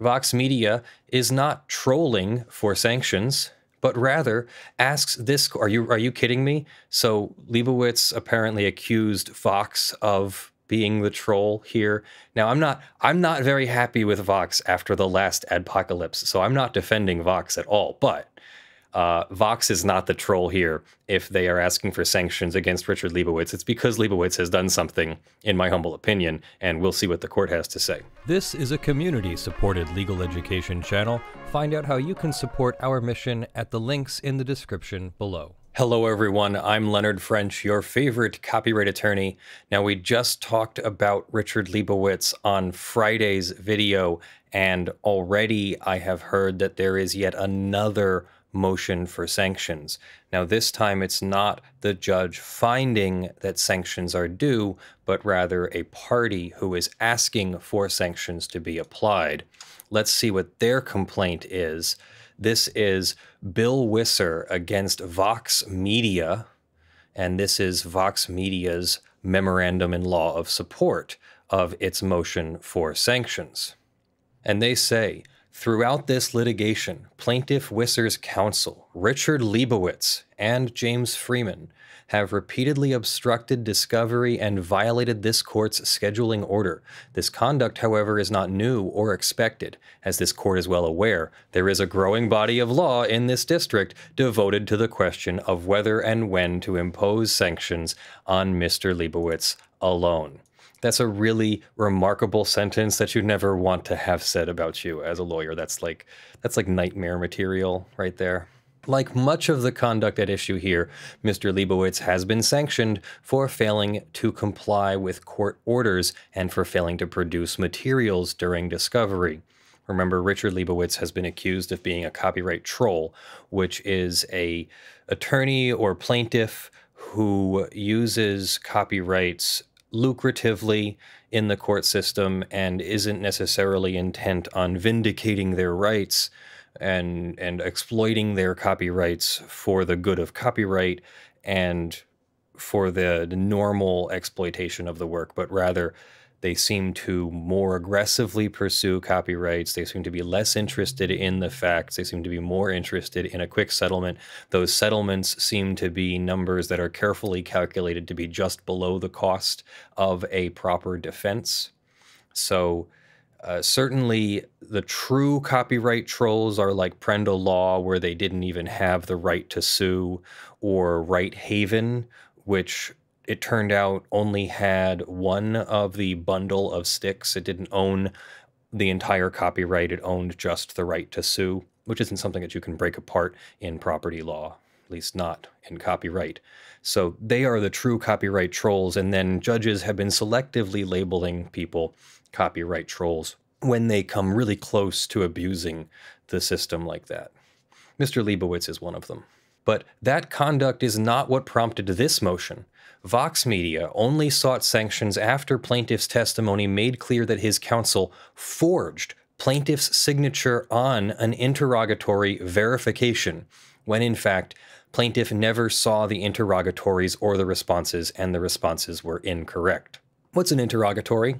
Vox Media is not trolling for sanctions, but rather asks this are you are you kidding me? So Leibowitz apparently accused Vox of being the troll here. Now I'm not I'm not very happy with Vox after the last apocalypse, so I'm not defending Vox at all, but uh, Vox is not the troll here if they are asking for sanctions against Richard Leibowitz. It's because Leibowitz has done something, in my humble opinion, and we'll see what the court has to say. This is a community supported legal education channel. Find out how you can support our mission at the links in the description below. Hello, everyone. I'm Leonard French, your favorite copyright attorney. Now, we just talked about Richard Leibowitz on Friday's video, and already I have heard that there is yet another motion for sanctions. Now, this time it's not the judge finding that sanctions are due, but rather a party who is asking for sanctions to be applied. Let's see what their complaint is. This is Bill Wisser against Vox Media, and this is Vox Media's memorandum in law of support of its motion for sanctions. And they say, Throughout this litigation, plaintiff Wisser's counsel, Richard Leibowitz, and James Freeman have repeatedly obstructed discovery and violated this court's scheduling order. This conduct, however, is not new or expected. As this court is well aware, there is a growing body of law in this district devoted to the question of whether and when to impose sanctions on Mr. Leibowitz alone that's a really remarkable sentence that you never want to have said about you as a lawyer. That's like that's like nightmare material right there. Like much of the conduct at issue here, Mr. Leibowitz has been sanctioned for failing to comply with court orders and for failing to produce materials during discovery. Remember, Richard Leibowitz has been accused of being a copyright troll, which is a attorney or plaintiff who uses copyrights lucratively in the court system and isn't necessarily intent on vindicating their rights and and exploiting their copyrights for the good of copyright and for the, the normal exploitation of the work, but rather they seem to more aggressively pursue copyrights. They seem to be less interested in the facts. They seem to be more interested in a quick settlement. Those settlements seem to be numbers that are carefully calculated to be just below the cost of a proper defense. So, uh, certainly, the true copyright trolls are like Prendel Law, where they didn't even have the right to sue, or Right Haven, which it turned out only had one of the bundle of sticks. It didn't own the entire copyright, it owned just the right to sue, which isn't something that you can break apart in property law, at least not in copyright. So they are the true copyright trolls, and then judges have been selectively labeling people copyright trolls when they come really close to abusing the system like that. Mr. Leibowitz is one of them. But that conduct is not what prompted this motion. Vox Media only sought sanctions after plaintiff's testimony made clear that his counsel forged plaintiff's signature on an interrogatory verification, when in fact, plaintiff never saw the interrogatories or the responses, and the responses were incorrect. What's an interrogatory?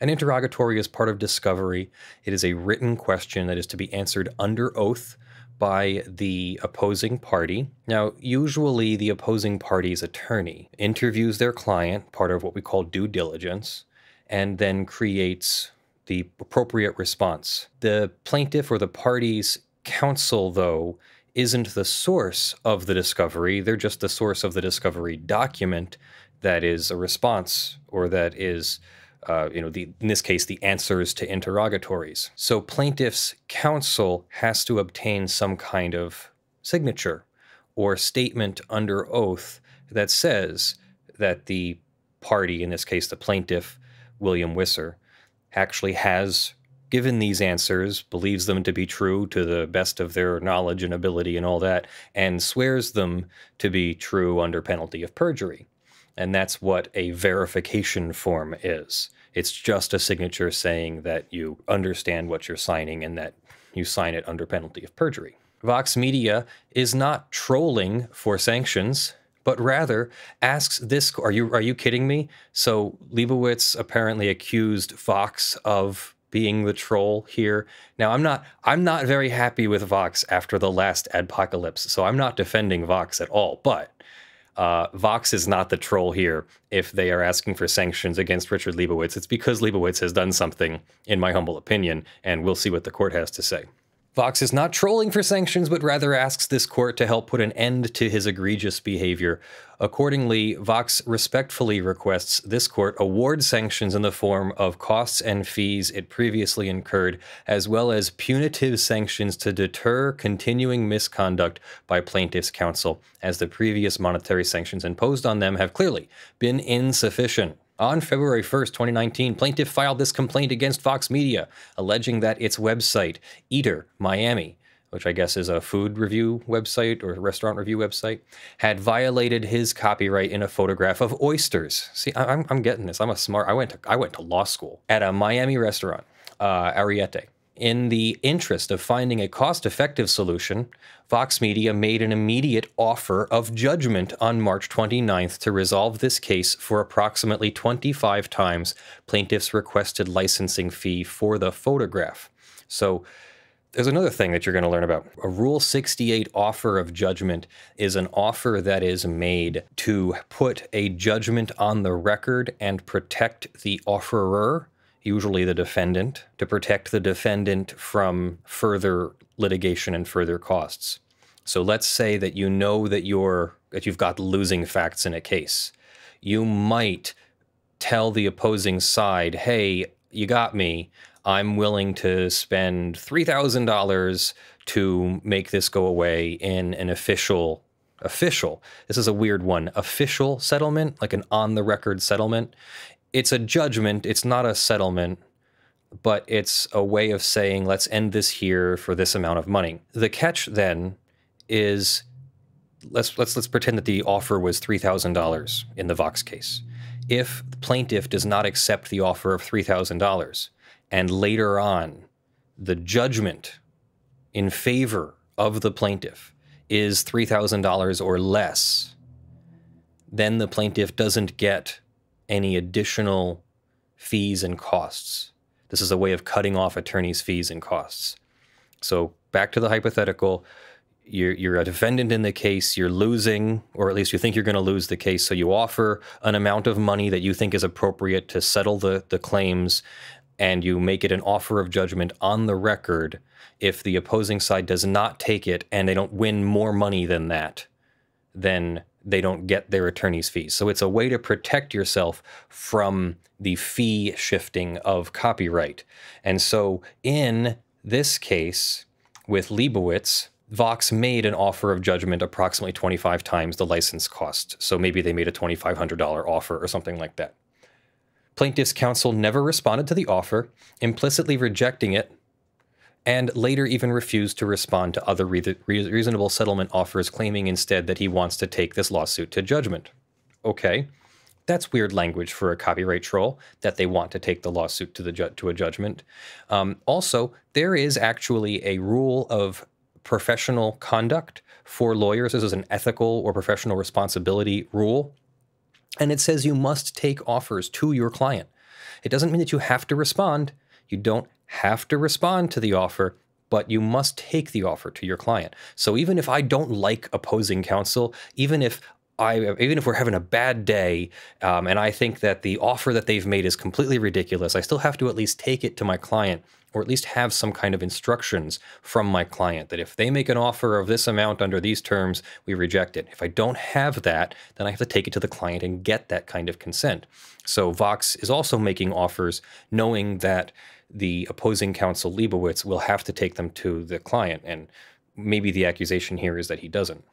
An interrogatory is part of discovery. It is a written question that is to be answered under oath by the opposing party. Now, usually the opposing party's attorney interviews their client, part of what we call due diligence, and then creates the appropriate response. The plaintiff or the party's counsel, though, isn't the source of the discovery, they're just the source of the discovery document that is a response or that is uh, you know, the, in this case, the answers to interrogatories. So plaintiff's counsel has to obtain some kind of signature or statement under oath that says that the party, in this case, the plaintiff, William Wisser, actually has given these answers, believes them to be true to the best of their knowledge and ability and all that, and swears them to be true under penalty of perjury. And that's what a verification form is. It's just a signature saying that you understand what you're signing and that you sign it under penalty of perjury. Vox Media is not trolling for sanctions, but rather asks this are you are you kidding me? So Leibowitz apparently accused Vox of being the troll here. Now I'm not I'm not very happy with Vox after the last apocalypse, so I'm not defending Vox at all, but uh, Vox is not the troll here if they are asking for sanctions against Richard Leibowitz. It's because Leibowitz has done something, in my humble opinion, and we'll see what the court has to say. Vox is not trolling for sanctions, but rather asks this court to help put an end to his egregious behavior. Accordingly, Vox respectfully requests this court award sanctions in the form of costs and fees it previously incurred, as well as punitive sanctions to deter continuing misconduct by plaintiff's counsel, as the previous monetary sanctions imposed on them have clearly been insufficient. On February 1, 2019, plaintiff filed this complaint against Fox Media, alleging that its website, Eater Miami, which I guess is a food review website or restaurant review website, had violated his copyright in a photograph of oysters. See, I'm, I'm getting this. I'm a smart. I went to I went to law school at a Miami restaurant, uh, Ariete. In the interest of finding a cost effective solution, Vox Media made an immediate offer of judgment on March 29th to resolve this case for approximately 25 times plaintiffs' requested licensing fee for the photograph. So, there's another thing that you're going to learn about. A Rule 68 offer of judgment is an offer that is made to put a judgment on the record and protect the offerer usually the defendant, to protect the defendant from further litigation and further costs. So let's say that you know that you're that you've got losing facts in a case. You might tell the opposing side, "Hey, you got me. I'm willing to spend $3,000 to make this go away in an official official. This is a weird one. Official settlement, like an on the record settlement it's a judgment, it's not a settlement, but it's a way of saying, let's end this here for this amount of money. The catch then is let's let's let's pretend that the offer was three thousand dollars in the Vox case. If the plaintiff does not accept the offer of three thousand dollars, and later on the judgment in favor of the plaintiff is three thousand dollars or less, then the plaintiff doesn't get any additional fees and costs. This is a way of cutting off attorneys' fees and costs. So back to the hypothetical. You're, you're a defendant in the case, you're losing, or at least you think you're going to lose the case. So you offer an amount of money that you think is appropriate to settle the, the claims, and you make it an offer of judgment on the record if the opposing side does not take it and they don't win more money than that, then they don't get their attorney's fees. So it's a way to protect yourself from the fee shifting of copyright. And so in this case with Leibowitz, Vox made an offer of judgment approximately 25 times the license cost. So maybe they made a $2,500 offer or something like that. Plaintiff's counsel never responded to the offer, implicitly rejecting it and later even refused to respond to other re reasonable settlement offers, claiming instead that he wants to take this lawsuit to judgment. Okay, that's weird language for a copyright troll that they want to take the lawsuit to the to a judgment. Um, also, there is actually a rule of professional conduct for lawyers. This is an ethical or professional responsibility rule, and it says you must take offers to your client. It doesn't mean that you have to respond. You don't have to respond to the offer, but you must take the offer to your client. So even if I don't like opposing counsel, even if I, even if we're having a bad day um, and I think that the offer that they've made is completely ridiculous, I still have to at least take it to my client or at least have some kind of instructions from my client that if they make an offer of this amount under these terms, we reject it. If I don't have that, then I have to take it to the client and get that kind of consent. So Vox is also making offers knowing that the opposing counsel Leibowitz will have to take them to the client and maybe the accusation here is that he doesn't.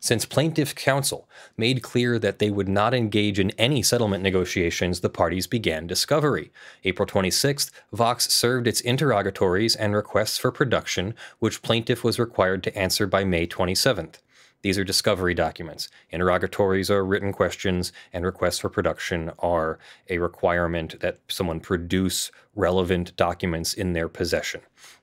Since plaintiff counsel made clear that they would not engage in any settlement negotiations, the parties began discovery. April 26th, Vox served its interrogatories and requests for production, which plaintiff was required to answer by May 27th. These are discovery documents. Interrogatories are written questions, and requests for production are a requirement that someone produce relevant documents in their possession.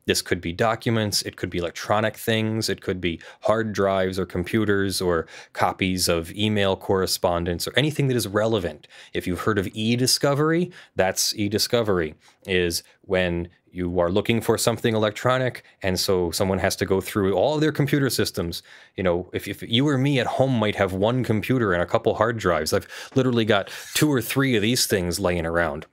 This could be documents, it could be electronic things, it could be hard drives or computers or copies of email correspondence or anything that is relevant. If you've heard of e-discovery, that's e-discovery is when you are looking for something electronic and so someone has to go through all their computer systems you know if, if you or me at home might have one computer and a couple hard drives i've literally got two or three of these things laying around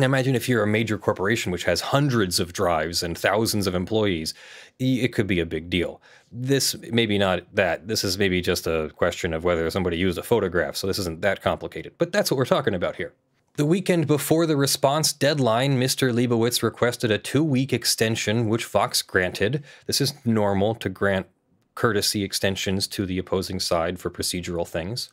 Imagine if you're a major corporation which has hundreds of drives and thousands of employees, it could be a big deal. This maybe not that. This is maybe just a question of whether somebody used a photograph, so this isn't that complicated. But that's what we're talking about here. The weekend before the response deadline, Mr. Leibowitz requested a two week extension, which Fox granted. This is normal to grant courtesy extensions to the opposing side for procedural things.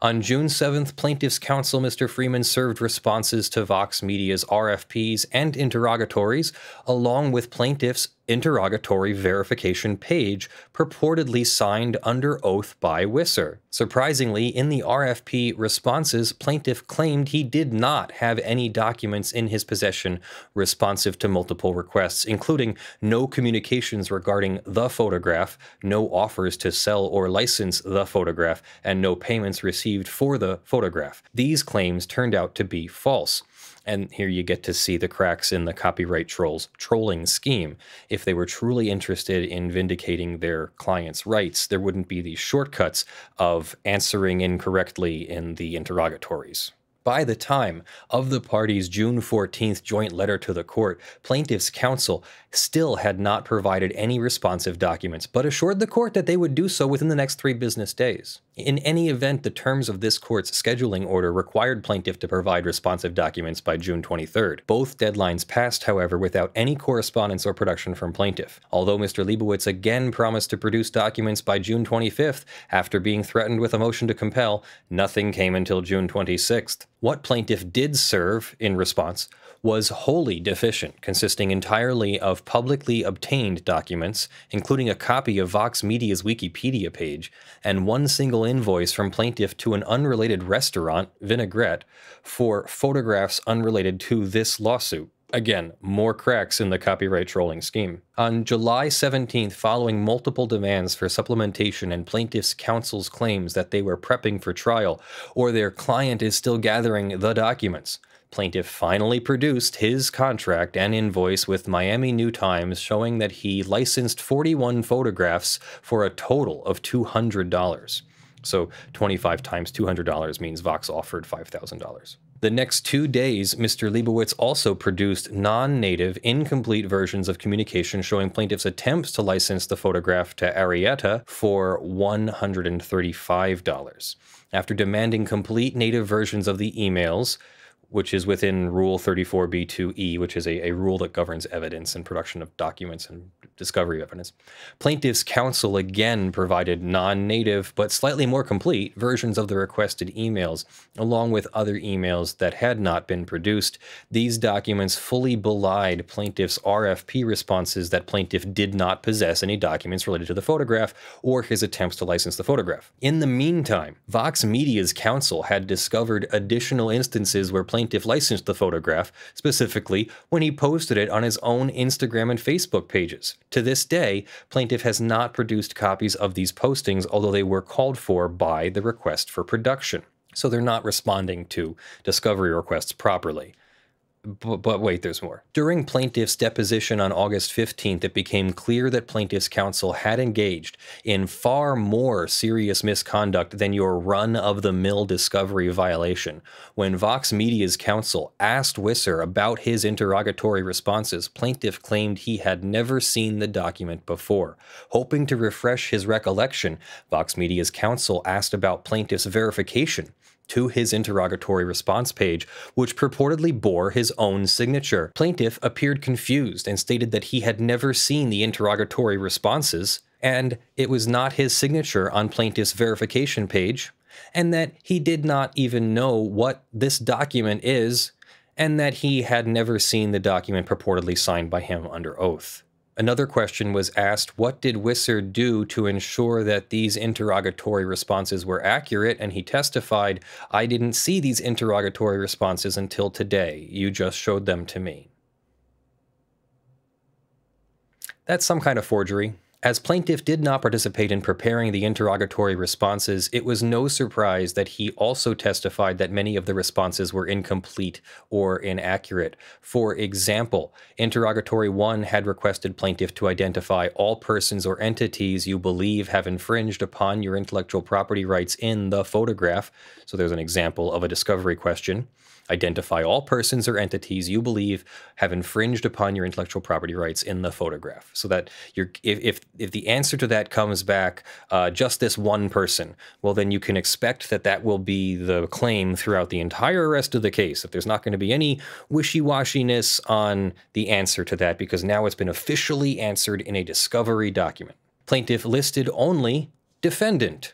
On June 7th, plaintiff's counsel Mr. Freeman served responses to Vox Media's RFPs and interrogatories, along with plaintiffs interrogatory verification page purportedly signed under oath by Wisser. Surprisingly, in the RFP responses, plaintiff claimed he did not have any documents in his possession responsive to multiple requests, including no communications regarding the photograph, no offers to sell or license the photograph, and no payments received for the photograph. These claims turned out to be false. And here you get to see the cracks in the copyright trolls trolling scheme. If they were truly interested in vindicating their clients' rights, there wouldn't be these shortcuts of answering incorrectly in the interrogatories. By the time of the parties' June 14th joint letter to the court, plaintiffs' counsel still had not provided any responsive documents, but assured the court that they would do so within the next three business days. In any event, the terms of this court's scheduling order required plaintiff to provide responsive documents by June 23rd. Both deadlines passed, however, without any correspondence or production from plaintiff. Although Mr. Leibowitz again promised to produce documents by June 25th, after being threatened with a motion to compel, nothing came until June 26th. What plaintiff did serve in response was wholly deficient, consisting entirely of publicly obtained documents, including a copy of Vox Media's Wikipedia page, and one single invoice from plaintiff to an unrelated restaurant, Vinaigrette, for photographs unrelated to this lawsuit. Again, more cracks in the copyright trolling scheme. On July 17th, following multiple demands for supplementation and plaintiffs' counsel's claims that they were prepping for trial or their client is still gathering the documents, plaintiff finally produced his contract and invoice with Miami New Times showing that he licensed 41 photographs for a total of $200. So 25 times $200 means Vox offered $5,000. The next two days, Mr. Leibowitz also produced non native, incomplete versions of communication showing plaintiff's attempts to license the photograph to Arietta for $135. After demanding complete native versions of the emails, which is within Rule 34b2e, which is a, a, rule that governs evidence and production of documents and discovery evidence. Plaintiff's counsel again provided non native, but slightly more complete versions of the requested emails, along with other emails that had not been produced. These documents fully belied plaintiff's RFP responses that plaintiff did not possess any documents related to the photograph or his attempts to license the photograph. In the meantime, Vox Media's counsel had discovered additional instances where plaintiff licensed the photograph, specifically when he posted it on his own Instagram and Facebook pages. To this day, plaintiff has not produced copies of these postings, although they were called for by the request for production so they're not responding to discovery requests properly. But, but, wait, there's more. During plaintiff's deposition on August 15th, it became clear that plaintiff's counsel had engaged in far more serious misconduct than your run of the mill discovery violation. When Vox Media's counsel asked Wisser about his interrogatory responses, plaintiff claimed he had never seen the document before. Hoping to refresh his recollection, Vox Media's counsel asked about plaintiff's verification to his interrogatory response page, which purportedly bore his own signature. Plaintiff appeared confused and stated that he had never seen the interrogatory responses, and it was not his signature on plaintiff's verification page, and that he did not even know what this document is, and that he had never seen the document purportedly signed by him under oath. Another question was asked What did Wissard do to ensure that these interrogatory responses were accurate? And he testified, I didn't see these interrogatory responses until today. You just showed them to me. That's some kind of forgery. As plaintiff did not participate in preparing the interrogatory responses, it was no surprise that he also testified that many of the responses were incomplete or inaccurate. For example, interrogatory 1 had requested plaintiff to identify all persons or entities you believe have infringed upon your intellectual property rights in the photograph. So there's an example of a discovery question. Identify all persons or entities you believe have infringed upon your intellectual property rights in the photograph. So that you're, if, if, if the answer to that comes back uh, just this one person, well, then you can expect that that will be the claim throughout the entire rest of the case. That there's not going to be any wishy washiness on the answer to that because now it's been officially answered in a discovery document. Plaintiff listed only defendant.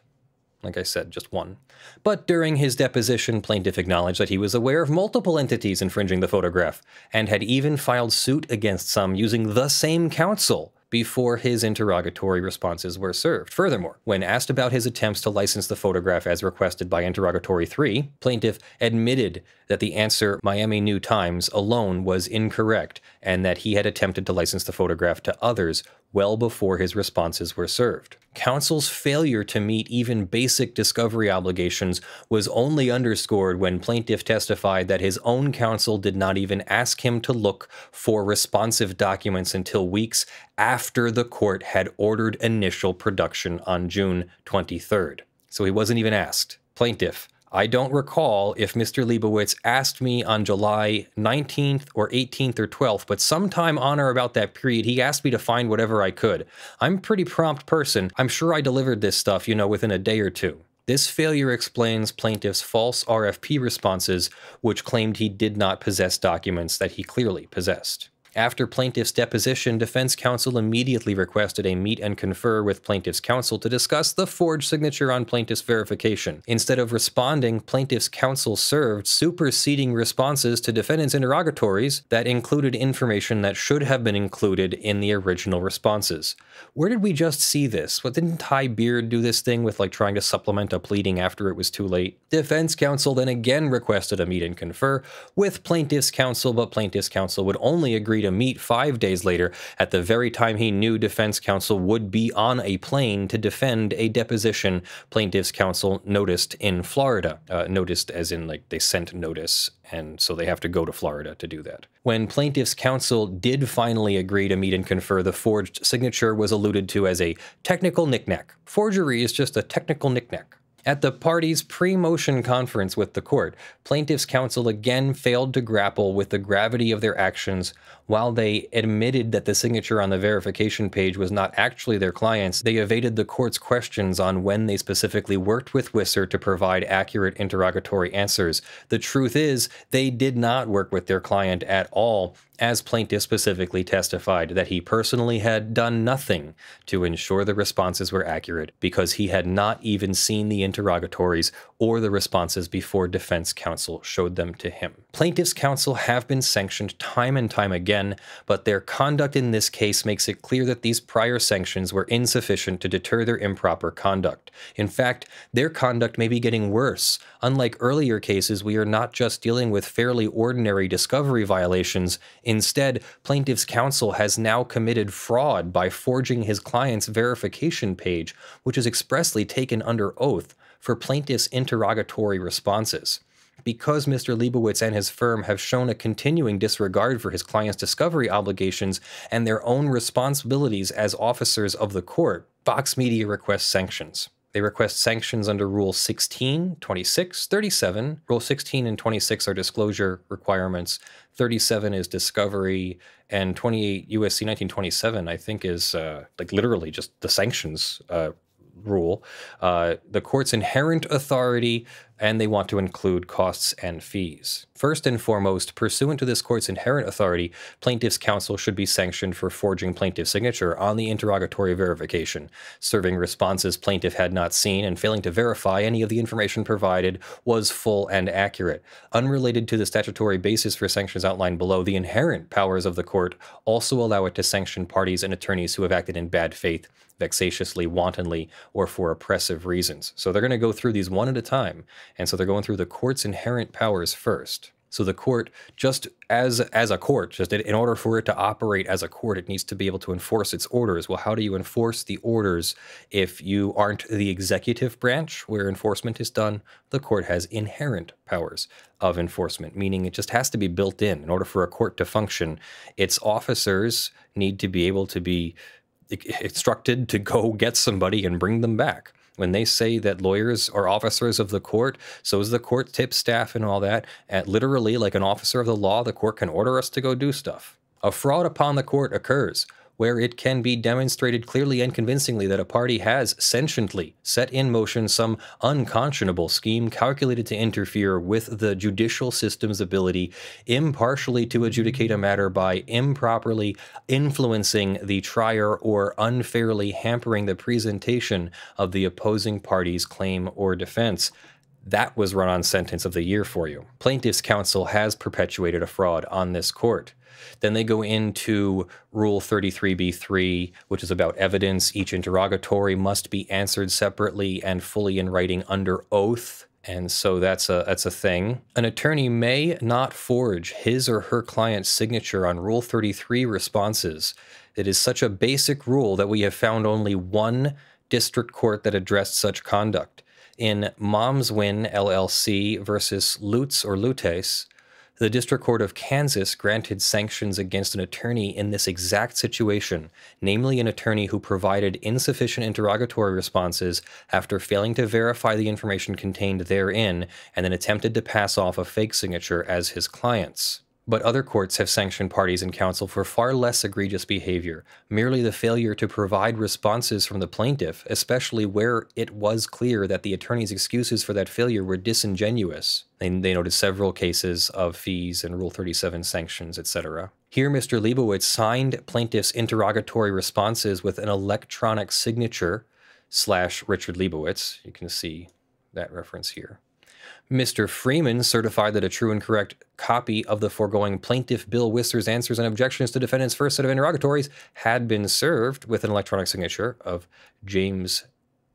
Like I said, just one. But during his deposition, plaintiff acknowledged that he was aware of multiple entities infringing the photograph and had even filed suit against some using the same counsel before his interrogatory responses were served. Furthermore, when asked about his attempts to license the photograph as requested by Interrogatory 3, plaintiff admitted that the answer Miami New Times alone was incorrect and that he had attempted to license the photograph to others well before his responses were served. counsel's failure to meet even basic discovery obligations was only underscored when plaintiff testified that his own counsel did not even ask him to look for responsive documents until weeks after the court had ordered initial production on June 23rd. So he wasn't even asked. Plaintiff, I don't recall if Mr. Leibowitz asked me on July 19th or 18th or 12th, but sometime on or about that period, he asked me to find whatever I could. I'm a pretty prompt person. I'm sure I delivered this stuff, you know, within a day or two. This failure explains plaintiff's false RFP responses, which claimed he did not possess documents that he clearly possessed. After plaintiff's deposition, defense counsel immediately requested a meet and confer with plaintiff's counsel to discuss the forged signature on plaintiff's verification. Instead of responding, plaintiff's counsel served superseding responses to defendant's interrogatories that included information that should have been included in the original responses. Where did we just see this? What didn't Ty Beard do this thing with like trying to supplement a pleading after it was too late? Defense counsel then again requested a meet and confer with plaintiff's counsel, but plaintiff's counsel would only agree to meet five days later at the very time he knew defense counsel would be on a plane to defend a deposition plaintiff's counsel noticed in Florida. Uh, noticed as in, like, they sent notice, and so they have to go to Florida to do that. When plaintiff's counsel did finally agree to meet and confer, the forged signature was alluded to as a technical knickknack. Forgery is just a technical knickknack. At the party's pre motion conference with the court, plaintiff's counsel again failed to grapple with the gravity of their actions while they admitted that the signature on the verification page was not actually their client's, they evaded the court's questions on when they specifically worked with Wisser to provide accurate interrogatory answers. The truth is, they did not work with their client at all, as plaintiff specifically testified that he personally had done nothing to ensure the responses were accurate because he had not even seen the interrogatories or the responses before defense counsel showed them to him. Plaintiff's counsel have been sanctioned time and time again, but their conduct in this case makes it clear that these prior sanctions were insufficient to deter their improper conduct. In fact, their conduct may be getting worse. Unlike earlier cases, we are not just dealing with fairly ordinary discovery violations. Instead, plaintiff's counsel has now committed fraud by forging his client's verification page, which is expressly taken under oath for plaintiff's interrogatory responses. Because Mr. Leibowitz and his firm have shown a continuing disregard for his client's discovery obligations and their own responsibilities as officers of the court, Fox Media requests sanctions. They request sanctions under Rule 16, 26, 37. Rule 16 and 26 are disclosure requirements. 37 is discovery, and 28 USC 1927, I think, is uh, like literally just the sanctions uh, rule, uh, the court's inherent authority and they want to include costs and fees. First and foremost, pursuant to this court's inherent authority, plaintiff's counsel should be sanctioned for forging plaintiff's signature on the interrogatory verification, serving responses plaintiff had not seen, and failing to verify any of the information provided was full and accurate. Unrelated to the statutory basis for sanctions outlined below, the inherent powers of the court also allow it to sanction parties and attorneys who have acted in bad faith vexatiously, wantonly, or for oppressive reasons. So they're going to go through these one at a time and so they're going through the court's inherent powers first. So the court, just as as a court, just in order for it to operate as a court, it needs to be able to enforce its orders. Well, how do you enforce the orders if you aren't the executive branch where enforcement is done? The court has inherent powers of enforcement, meaning it just has to be built in. In order for a court to function, its officers need to be able to be instructed to go get somebody and bring them back when they say that lawyers are officers of the court, so is the court tip staff and all that. At literally, like an officer of the law, the court can order us to go do stuff. A fraud upon the court occurs where it can be demonstrated clearly and convincingly that a party has sentiently set in motion some unconscionable scheme calculated to interfere with the judicial system's ability impartially to adjudicate a matter by improperly influencing the trier or unfairly hampering the presentation of the opposing party's claim or defense. That was run on sentence of the year for you. Plaintiff's counsel has perpetuated a fraud on this court. Then they go into Rule 33b3, which is about evidence. Each interrogatory must be answered separately and fully in writing under oath. And so that's a that's a thing. An attorney may not forge his or her client's signature on Rule 33 responses. It is such a basic rule that we have found only one district court that addressed such conduct. In Moms Win LLC versus Lutz or Lutes, the District Court of Kansas granted sanctions against an attorney in this exact situation, namely an attorney who provided insufficient interrogatory responses after failing to verify the information contained therein and then attempted to pass off a fake signature as his client's. But other courts have sanctioned parties and counsel for far less egregious behavior, merely the failure to provide responses from the plaintiff, especially where it was clear that the attorney's excuses for that failure were disingenuous. They, they noted several cases of fees and Rule 37 sanctions, etc. Here, Mr. Leibowitz signed plaintiff's interrogatory responses with an electronic signature slash Richard Leibowitz. You can see that reference here. Mr. Freeman certified that a true and correct copy of the foregoing plaintiff Bill Whistler's answers and objections to defendant's first set of interrogatories had been served with an electronic signature of James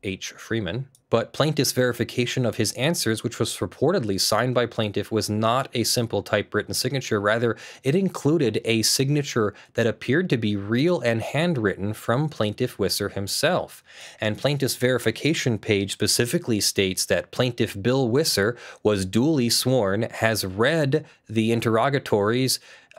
H. Freeman, but plaintiff's verification of his answers, which was reportedly signed by plaintiff, was not a simple typewritten signature. Rather, it included a signature that appeared to be real and handwritten from plaintiff Wisser himself. And plaintiff's verification page specifically states that plaintiff Bill Wisser was duly sworn, has read the interrogatories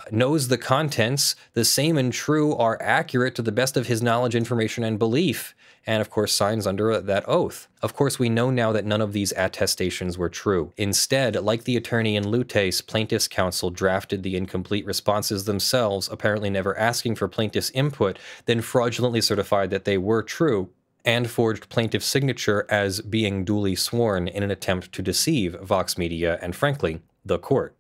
knows the contents, the same and true are accurate to the best of his knowledge, information, and belief and of course signs under that oath. Of course, we know now that none of these attestations were true. Instead, like the attorney in Lutes, plaintiff's counsel drafted the incomplete responses themselves, apparently never asking for plaintiff's input, then fraudulently certified that they were true, and forged plaintiff's signature as being duly sworn in an attempt to deceive Vox Media and, frankly, the court.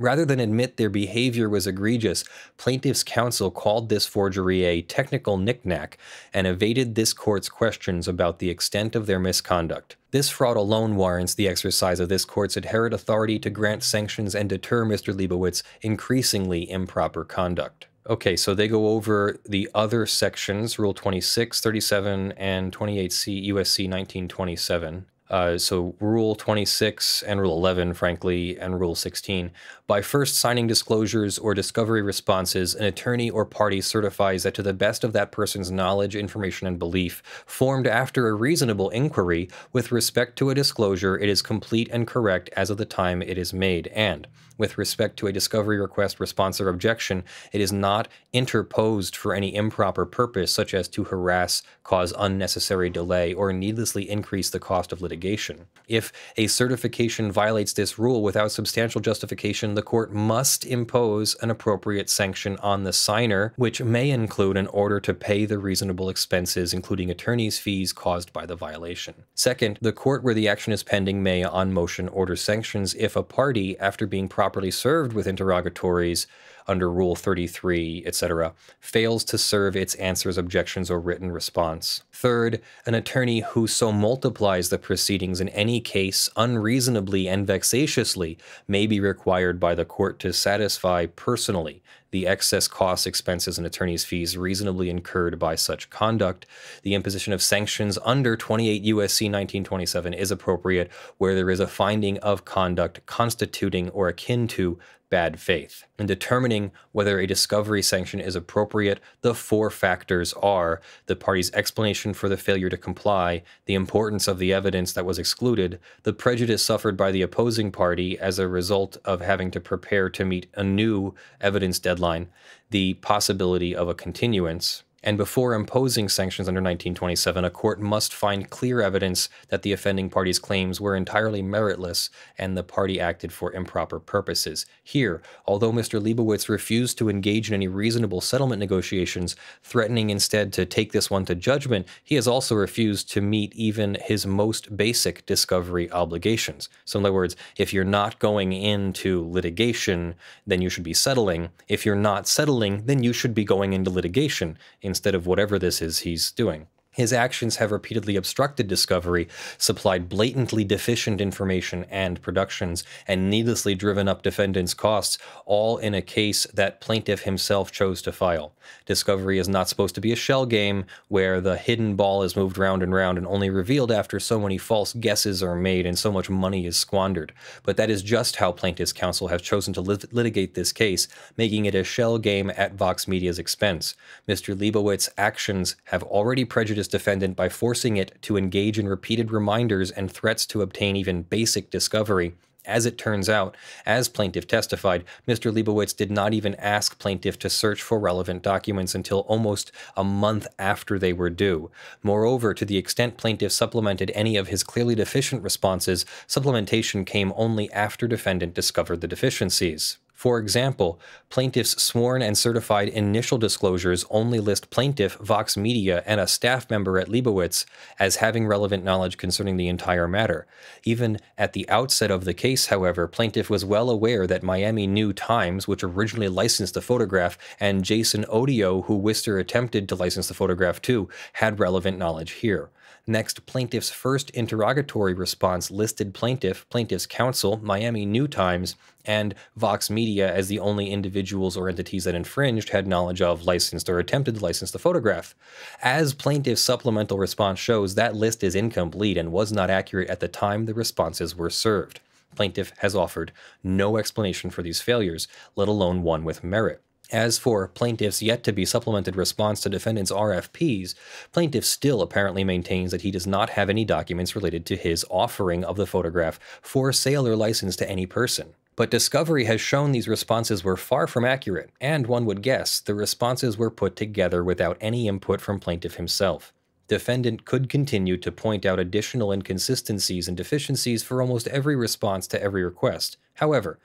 Rather than admit their behavior was egregious, plaintiff's counsel called this forgery a technical knickknack and evaded this court's questions about the extent of their misconduct. This fraud alone warrants the exercise of this court's inherent authority to grant sanctions and deter Mr. Leibowitz increasingly improper conduct. Okay, so they go over the other sections, Rule 26, 37, and 28C USC 1927 uh, so Rule 26 and Rule 11, frankly, and Rule 16. By first signing disclosures or discovery responses, an attorney or party certifies that to the best of that person's knowledge, information, and belief, formed after a reasonable inquiry, with respect to a disclosure, it is complete and correct as of the time it is made, and with respect to a discovery request, response, or objection, it is not interposed for any improper purpose, such as to harass, cause unnecessary delay, or needlessly increase the cost of litigation litigation. If a certification violates this rule without substantial justification, the court must impose an appropriate sanction on the signer, which may include an order to pay the reasonable expenses, including attorney's fees caused by the violation. Second, the court where the action is pending may, on motion, order sanctions if a party, after being properly served with interrogatories, under Rule 33, etc., fails to serve its answers, objections, or written response. Third, an attorney who so multiplies the proceedings in any case unreasonably and vexatiously may be required by the court to satisfy personally the excess costs, expenses, and attorney's fees reasonably incurred by such conduct. The imposition of sanctions under 28 U.S.C. 1927 is appropriate where there is a finding of conduct constituting or akin to bad faith. In determining whether a discovery sanction is appropriate, the four factors are the party's explanation for the failure to comply, the importance of the evidence that was excluded, the prejudice suffered by the opposing party as a result of having to prepare to meet a new evidence deadline, the possibility of a continuance, and before imposing sanctions under 1927, a court must find clear evidence that the offending party's claims were entirely meritless and the party acted for improper purposes. Here, although Mr. Leibowitz refused to engage in any reasonable settlement negotiations, threatening instead to take this one to judgment, he has also refused to meet even his most basic discovery obligations. So, in other words, if you're not going into litigation, then you should be settling. If you're not settling, then you should be going into litigation. In instead of whatever this is he's doing. His actions have repeatedly obstructed discovery, supplied blatantly deficient information and productions, and needlessly driven up defendants' costs, all in a case that plaintiff himself chose to file. Discovery is not supposed to be a shell game where the hidden ball is moved round and round and only revealed after so many false guesses are made and so much money is squandered. But that is just how plaintiff's counsel have chosen to lit litigate this case, making it a shell game at Vox Media's expense. Mr. Leibowitz' actions have already prejudiced prejudice defendant by forcing it to engage in repeated reminders and threats to obtain even basic discovery. As it turns out, as plaintiff testified, Mr. Leibowitz did not even ask plaintiff to search for relevant documents until almost a month after they were due. Moreover, to the extent plaintiff supplemented any of his clearly deficient responses, supplementation came only after defendant discovered the deficiencies. For example, plaintiff's sworn and certified initial disclosures only list plaintiff, Vox Media, and a staff member at Leibowitz as having relevant knowledge concerning the entire matter. Even at the outset of the case, however, plaintiff was well aware that Miami New Times, which originally licensed the photograph, and Jason Odio, who Wister attempted to license the photograph to, had relevant knowledge here. Next, plaintiff's first interrogatory response listed plaintiff, plaintiff's counsel, Miami New Times, and Vox Media as the only individuals or entities that infringed, had knowledge of, licensed, or attempted to license the photograph. As plaintiff's supplemental response shows, that list is incomplete and was not accurate at the time the responses were served. Plaintiff has offered no explanation for these failures, let alone one with merit. As for plaintiff's yet to be supplemented response to defendant's RFPs, plaintiff still apparently maintains that he does not have any documents related to his offering of the photograph for sale or license to any person. But discovery has shown these responses were far from accurate, and one would guess the responses were put together without any input from plaintiff himself defendant could continue to point out additional inconsistencies and deficiencies for almost every response to every request. However,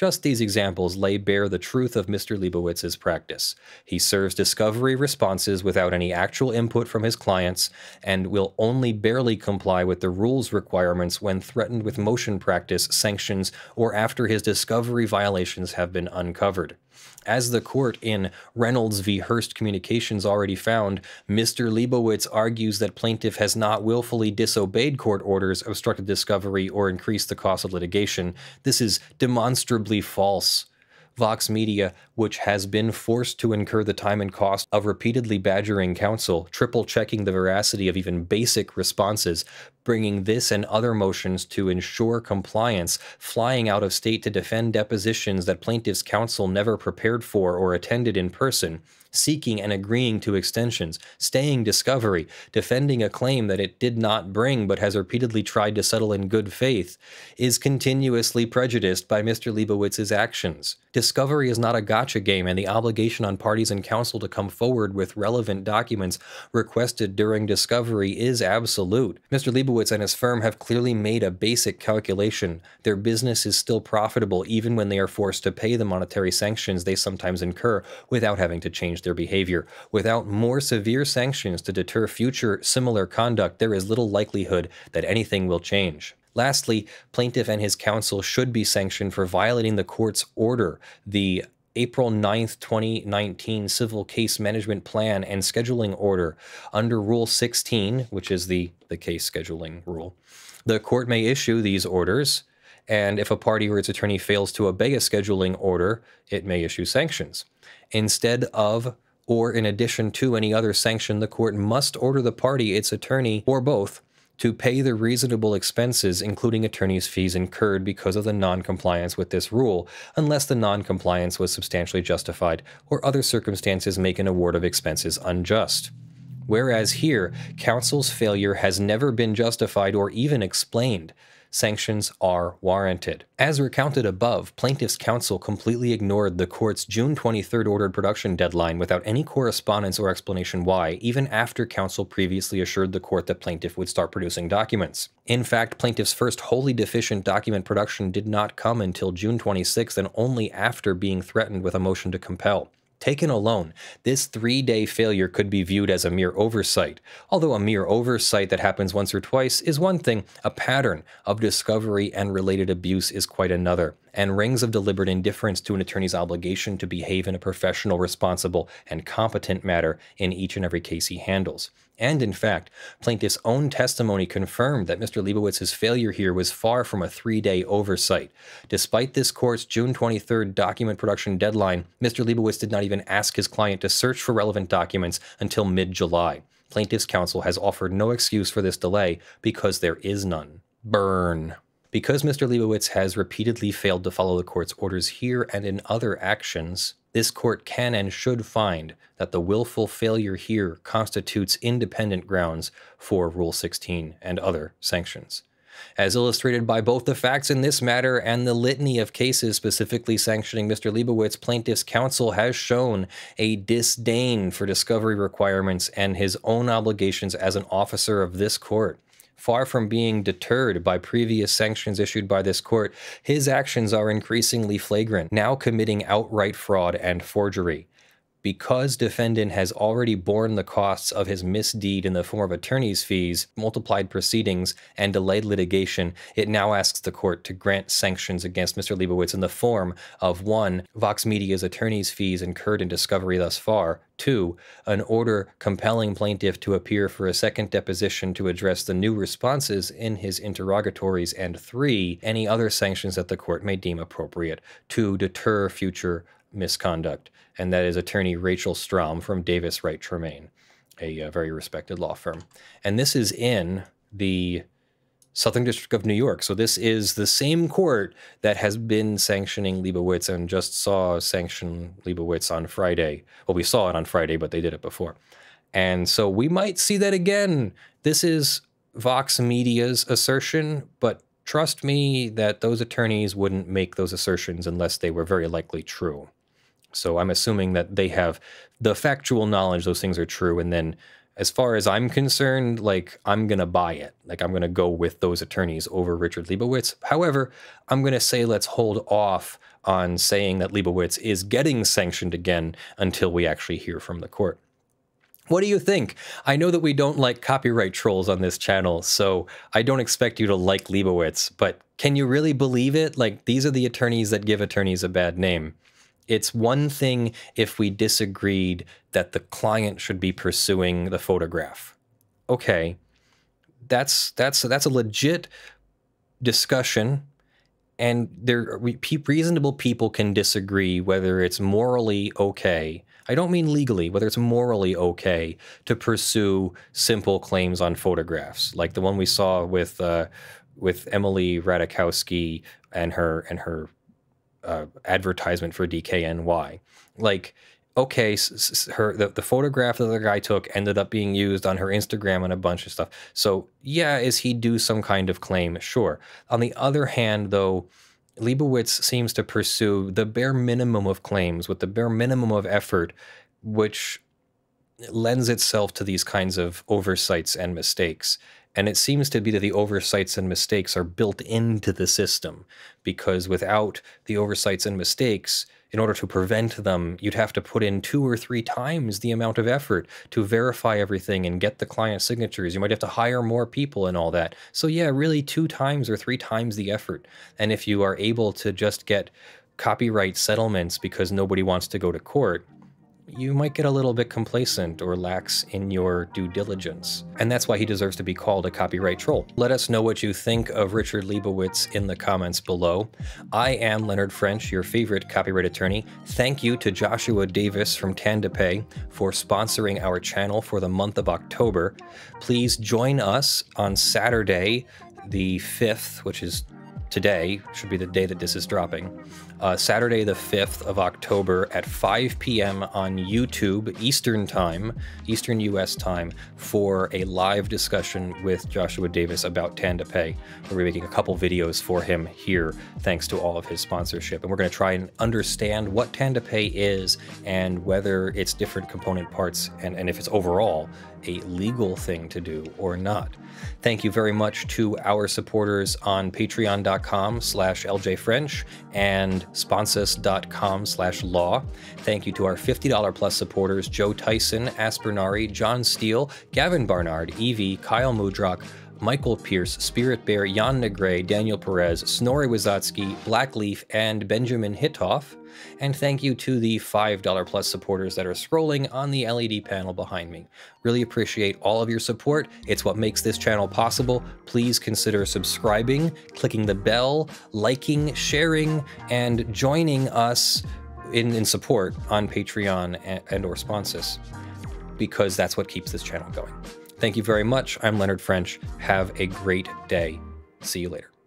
just these examples lay bare the truth of Mr. Leibowitz's practice. He serves discovery responses without any actual input from his clients and will only barely comply with the rules requirements when threatened with motion practice sanctions or after his discovery violations have been uncovered. As the court in Reynolds v. Hearst Communications already found, Mr. Leibowitz argues that plaintiff has not willfully disobeyed court orders, obstructed discovery, or increased the cost of litigation. This is demonstrably false. Vox Media, which has been forced to incur the time and cost of repeatedly badgering counsel, triple checking the veracity of even basic responses, bringing this and other motions to ensure compliance, flying out of state to defend depositions that plaintiff's counsel never prepared for or attended in person, seeking and agreeing to extensions, staying discovery, defending a claim that it did not bring but has repeatedly tried to settle in good faith, is continuously prejudiced by Mr. Leibowitz's actions. Discovery is not a gotcha game, and the obligation on parties and counsel to come forward with relevant documents requested during discovery is absolute. Mr. Leibowitz and his firm have clearly made a basic calculation. Their business is still profitable even when they are forced to pay the monetary sanctions they sometimes incur without having to change change their behavior. Without more severe sanctions to deter future similar conduct, there is little likelihood that anything will change. Lastly, plaintiff and his counsel should be sanctioned for violating the court's order, the April 9th, 2019 Civil Case Management Plan and Scheduling Order under Rule 16, which is the, the case scheduling rule. The court may issue these orders, and if a party or its attorney fails to obey a scheduling order, it may issue sanctions. Instead of or in addition to any other sanction, the court must order the party, its attorney, or both, to pay the reasonable expenses, including attorney's fees incurred because of the noncompliance with this rule, unless the noncompliance was substantially justified or other circumstances make an award of expenses unjust. Whereas here, counsel's failure has never been justified or even explained sanctions are warranted. As recounted above, plaintiff's counsel completely ignored the court's June 23rd ordered production deadline without any correspondence or explanation why, even after counsel previously assured the court that plaintiff would start producing documents. In fact, plaintiff's first wholly deficient document production did not come until June 26th and only after being threatened with a motion to compel. Taken alone, this three day failure could be viewed as a mere oversight. Although a mere oversight that happens once or twice is one thing, a pattern of discovery and related abuse is quite another and rings of deliberate indifference to an attorney's obligation to behave in a professional, responsible, and competent manner in each and every case he handles. And in fact, plaintiff's own testimony confirmed that Mr. Leibowitz's failure here was far from a three day oversight. Despite this court's June 23rd document production deadline, Mr. Leibowitz did not even ask his client to search for relevant documents until mid July. Plaintiff's counsel has offered no excuse for this delay because there is none. Burn. Because Mr. Leibowitz has repeatedly failed to follow the court's orders here and in other actions, this court can and should find that the willful failure here constitutes independent grounds for Rule 16 and other sanctions. As illustrated by both the facts in this matter and the litany of cases specifically sanctioning Mr. Leibowitz, plaintiff's counsel has shown a disdain for discovery requirements and his own obligations as an officer of this court. Far from being deterred by previous sanctions issued by this court, his actions are increasingly flagrant, now committing outright fraud and forgery because defendant has already borne the costs of his misdeed in the form of attorney's fees, multiplied proceedings, and delayed litigation, it now asks the court to grant sanctions against Mr. Leibowitz in the form of 1. Vox Media's attorney's fees incurred in discovery thus far, 2. An order compelling plaintiff to appear for a second deposition to address the new responses in his interrogatories, and 3. Any other sanctions that the court may deem appropriate to deter future misconduct, and that is attorney Rachel Strom from Davis Wright Tremaine, a, a uh, very respected law firm. And this is in the Southern District of New York. So this is the same court that has been sanctioning Leibowitz and just saw sanction Leibowitz on Friday. Well, we saw it on Friday, but they did it before. And so we might see that again. This is Vox Media's assertion, but trust me that those attorneys wouldn't make those assertions unless they were very likely true. So I'm assuming that they have the factual knowledge those things are true. And then, as far as I'm concerned, like I'm going to buy it. Like I'm going to go with those attorneys over Richard Leibowitz. However, I'm going to say let's hold off on saying that Leibowitz is getting sanctioned again until we actually hear from the court. What do you think? I know that we don't like copyright trolls on this channel, so I don't expect you to like Leibowitz, but can you really believe it? Like, these are the attorneys that give attorneys a bad name it's one thing if we disagreed that the client should be pursuing the photograph. Okay. That's that's that's a legit discussion and there we, reasonable people can disagree whether it's morally okay. I don't mean legally, whether it's morally okay to pursue simple claims on photographs, like the one we saw with uh, with Emily Radikowski and her and her uh, advertisement for DKNY. Like, okay, her the, the photograph that the guy took ended up being used on her Instagram and a bunch of stuff. So yeah, is he due some kind of claim? Sure. On the other hand, though. Leibowitz seems to pursue the bare minimum of claims with the bare minimum of effort, which lends itself to these kinds of oversights and mistakes. And it seems to be that the oversights and mistakes are built into the system because without the oversights and mistakes, in order to prevent them, you'd have to put in two or three times the amount of effort to verify everything and get the client signatures. You might have to hire more people and all that. So, yeah, really two times or three times the effort. And if you are able to just get copyright settlements because nobody wants to go to court, you might get a little bit complacent or lax in your due diligence. And that's why he deserves to be called a copyright troll. Let us know what you think of Richard Leibowitz in the comments below. I am Leonard French, your favorite copyright attorney. Thank you to Joshua Davis from Tandapay for sponsoring our channel for the month of October. Please join us on Saturday, the 5th, which is today, should be the day that this is dropping uh, Saturday, the 5th of October at 5 p.m. on YouTube Eastern Time, Eastern US time, for a live discussion with Joshua Davis about Tandape. We're be making a couple videos for him here, thanks to all of his sponsorship. And we're going to try and understand what Tandape is and whether its different component parts and, and if it's overall a legal thing to do or not. Thank you very much to our supporters on patreon.com slash ljfrench and sponsors.com slash law. Thank you to our $50 plus supporters, Joe Tyson, Aspernari, John Steele, Gavin Barnard, Evie, Kyle Mudrock, Michael Pierce, Spirit Bear, Jan Negre, Daniel Perez, Snorri Wizotsky, Blackleaf, and Benjamin Hitoff. And thank you to the $5 plus supporters that are scrolling on the LED panel behind me. Really appreciate all of your support. It's what makes this channel possible. Please consider subscribing, clicking the bell, liking, sharing, and joining us in, in support on Patreon and, and or Sponsus because that's what keeps this channel going. Thank you very much. I'm Leonard French. Have a great day. See you later.